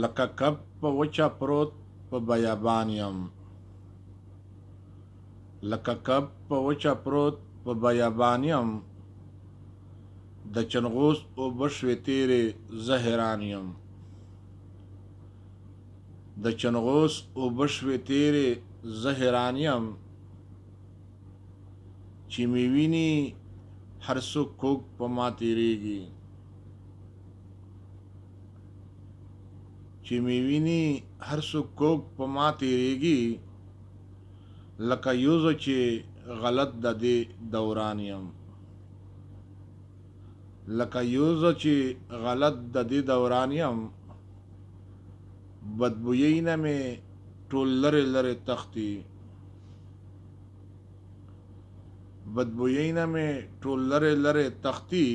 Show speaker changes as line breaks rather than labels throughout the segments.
لکه کب په وچه پروت په بیابان یم لکه کب په وچه پروت په بیابان یم د چنغوس او بشوې تیرې زه حیران یم د چنغوس او بشوې تیرې زه حیران یم چې مې ویني هر څوک کوږ په ما تیریږي چې می ویني هر څوک کوک په ما تیریږي لکه یوزو چې غلط د دې دوران یم لکه یوزو چې غلط د دې دوران یم بدبویی نه مې ټول لره لره تختی بدبویی نه مې ټول لره لره تختی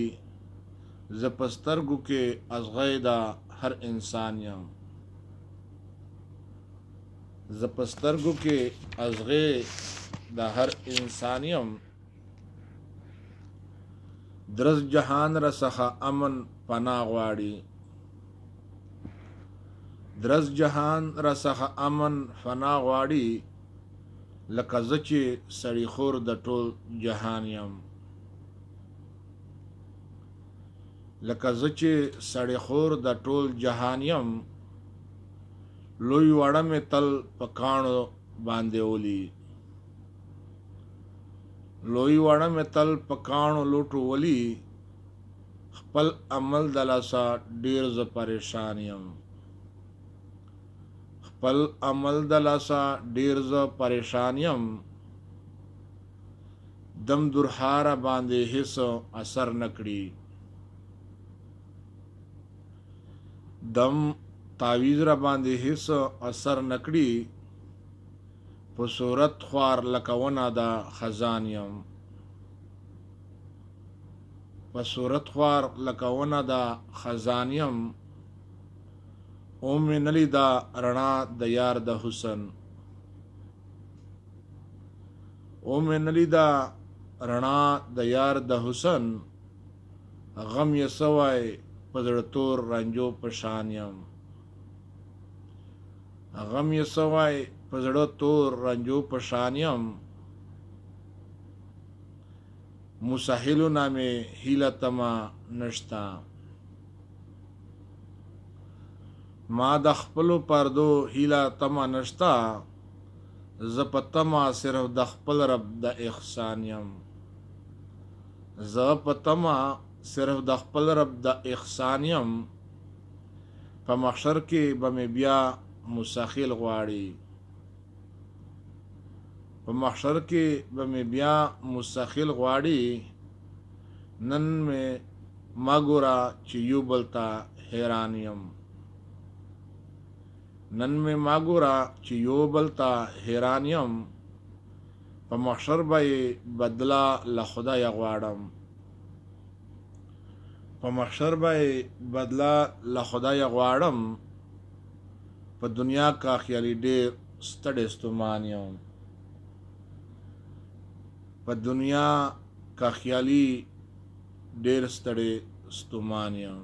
ز پسترګو کې ازغیدا هر انسان یم زپسترګو کې ازغه د هر انسانیم درز جهان را څخه امن پنا غواړي درز جهان را څخه امن فنا غواړي لکه زچې سړی خور د ټول جهان یم لکه زچې سړی خور د ټول جهان یم لوی وړه مې تل په کاڼو باندې ولي لوی وړه مې تل په کاڼو لوټو ولي خپل عمل دلاسا ډیر ز پریشان یم خپل عمل دلاسا ډیر ز پریشان یم دم درهار باندې هیڅ اثر نکړي دم تعویز را باندې هیڅ اثر نکړي په صورت خوار لکونه دا خزان یم په صورت خوار لکونه دا خزان یم اوم نلی دا رڼا د یار د حسن اوم نلی دا رڼا د یار د حسن غم یې سوای پزړتور رنجو پشان یم غم یې سوای په زړه تور رنجو په شانیم مسهلو نامه هیله تما نشتا ما د خپل پردو هیله تما نشتا ز پتما صرف د خپل رب د احسانیم ز پتما صرف د خپل رب د احسانیم په محشر کې به بیا مسخیل غواړي په محشر کې به مې بیا مسخیل غواړي نن مې ما ګورا چې یو بلتا حیرانیم نن مې ما ګورا چې یو بلتا حیرانیم په محشر به بدلا له خدای غواړم په محشر به بدلا له خدای غواړم په دنیا کا خیالي ډېر ستړې ستومان یم په دنیا کا خیالي ډېر ستړې ستومان یم